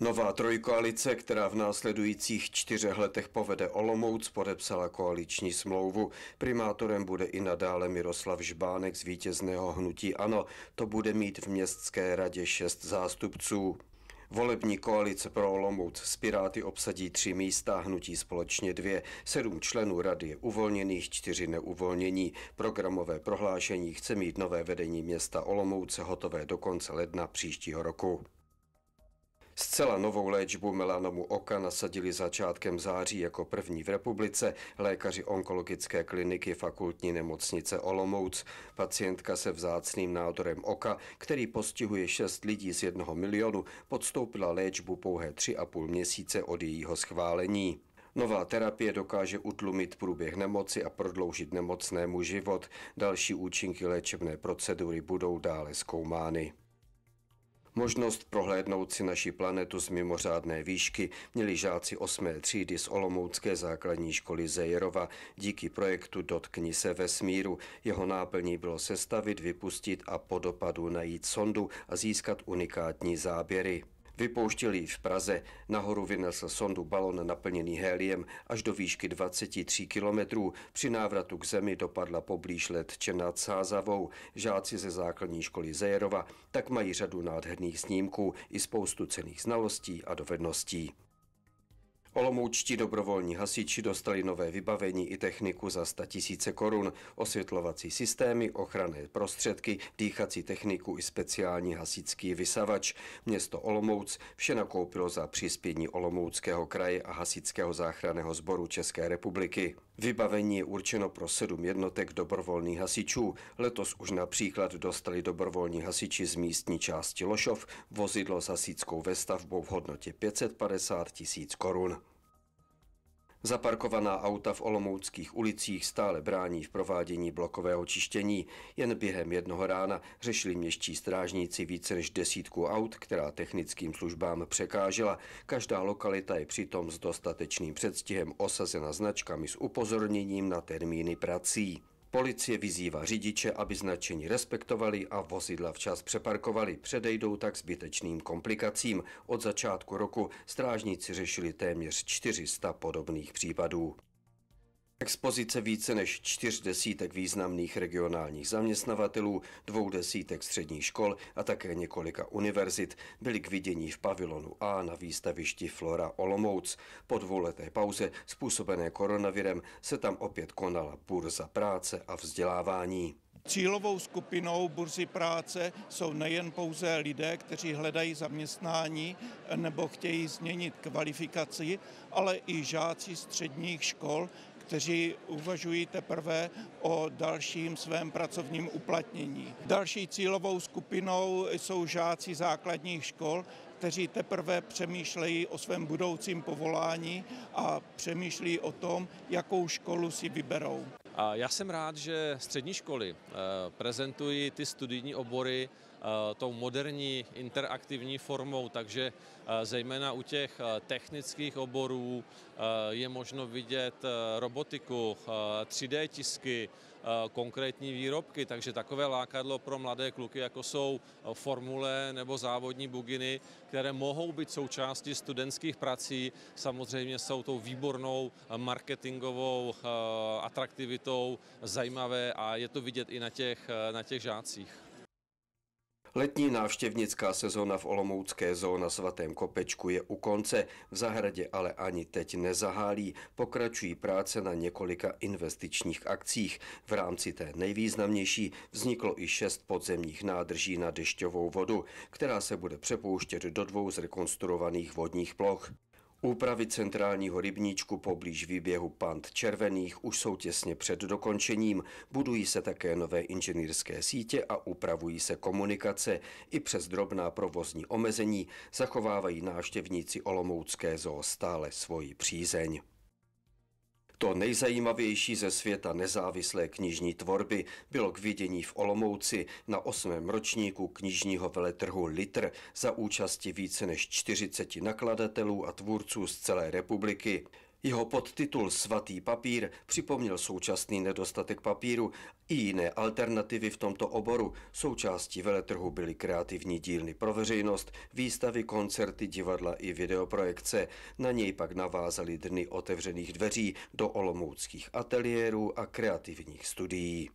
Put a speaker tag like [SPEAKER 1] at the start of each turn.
[SPEAKER 1] Nová trojkoalice, která v následujících čtyřech letech povede Olomouc, podepsala koaliční smlouvu. Primátorem bude i nadále Miroslav Žbánek z vítězného hnutí ANO. To bude mít v městské radě šest zástupců. Volební koalice pro Olomouc z Piráty obsadí tři místa, hnutí společně dvě. Sedm členů rady je uvolněných, čtyři neuvolnění. Programové prohlášení chce mít nové vedení města Olomouce hotové do konce ledna příštího roku. Zcela novou léčbu melanomu oka nasadili začátkem září jako první v republice lékaři onkologické kliniky fakultní nemocnice Olomouc. Pacientka se vzácným nádorem oka, který postihuje 6 lidí z jednoho milionu, podstoupila léčbu pouhé 3,5 měsíce od jejího schválení. Nová terapie dokáže utlumit průběh nemoci a prodloužit nemocnému život. Další účinky léčebné procedury budou dále zkoumány. Možnost prohlédnout si naši planetu z mimořádné výšky měli žáci 8. třídy z Olomoucké základní školy Zejerova díky projektu Dotkni se vesmíru. Jeho náplní bylo sestavit, vypustit a po dopadu najít sondu a získat unikátní záběry. Vypouštěli v Praze. Nahoru vynesl sondu balon naplněný héliem až do výšky 23 kilometrů. Při návratu k zemi dopadla poblíž let nad Sázavou. Žáci ze základní školy Zejerova tak mají řadu nádherných snímků i spoustu cených znalostí a dovedností. Olomoučtí dobrovolní hasiči dostali nové vybavení i techniku za 100 000 korun, osvětlovací systémy, ochranné prostředky, dýchací techniku i speciální hasičský vysavač. Město Olomouc vše nakoupilo za přispění Olomouckého kraje a hasičského záchranného sboru České republiky. Vybavení je určeno pro sedm jednotek dobrovolných hasičů. Letos už například dostali dobrovolní hasiči z místní části Lošov vozidlo s hasičskou vestavbou v hodnotě 550 tisíc korun. Zaparkovaná auta v olomouckých ulicích stále brání v provádění blokového čištění. Jen během jednoho rána řešili městští strážníci více než desítku aut, která technickým službám překážela. Každá lokalita je přitom s dostatečným předstihem osazena značkami s upozorněním na termíny prací. Policie vyzývá řidiče, aby značení respektovali a vozidla včas přeparkovali. Předejdou tak zbytečným komplikacím. Od začátku roku strážníci řešili téměř 400 podobných případů. Expozice více než čtyř desítek významných regionálních zaměstnavatelů, dvou desítek středních škol a také několika univerzit byly k vidění v pavilonu A na výstavišti Flora Olomouc. Po dvouleté pauze způsobené koronavirem se tam opět konala burza práce a vzdělávání.
[SPEAKER 2] Cílovou skupinou burzy práce jsou nejen pouze lidé, kteří hledají zaměstnání nebo chtějí změnit kvalifikaci, ale i žáci středních škol, kteří uvažují teprve o dalším svém pracovním uplatnění. Další cílovou skupinou jsou žáci základních škol, kteří teprve přemýšlejí o svém budoucím povolání a přemýšlí o tom, jakou školu si vyberou.
[SPEAKER 3] Já jsem rád, že střední školy eh, prezentují ty studijní obory Eh, tou moderní interaktivní formou, takže eh, zejména u těch eh, technických oborů je možno vidět robotiku, 3D tisky, konkrétní výrobky, takže takové lákadlo pro mladé kluky, jako jsou formule nebo závodní buginy, které mohou být součástí studentských prací, samozřejmě jsou tou výbornou marketingovou atraktivitou zajímavé a je to vidět i na těch, na těch žácích.
[SPEAKER 1] Letní návštěvnická sezóna v Olomoucké zóna na Svatém Kopečku je u konce, v zahradě ale ani teď nezahálí. Pokračují práce na několika investičních akcích. V rámci té nejvýznamnější vzniklo i šest podzemních nádrží na dešťovou vodu, která se bude přepouštět do dvou zrekonstruovaných vodních ploch. Úpravy centrálního rybníčku poblíž výběhu pant červených už jsou těsně před dokončením. Budují se také nové inženýrské sítě a upravují se komunikace. I přes drobná provozní omezení zachovávají návštěvníci Olomoucké zoo stále svoji přízeň. To nejzajímavější ze světa nezávislé knižní tvorby bylo k vidění v Olomouci na osmém ročníku knižního veletrhu Litr za účasti více než 40 nakladatelů a tvůrců z celé republiky. Jeho podtitul Svatý papír připomněl současný nedostatek papíru i jiné alternativy v tomto oboru. Součástí veletrhu byly kreativní dílny pro veřejnost, výstavy, koncerty, divadla i videoprojekce. Na něj pak navázaly dny otevřených dveří do olomouckých ateliérů a kreativních studií.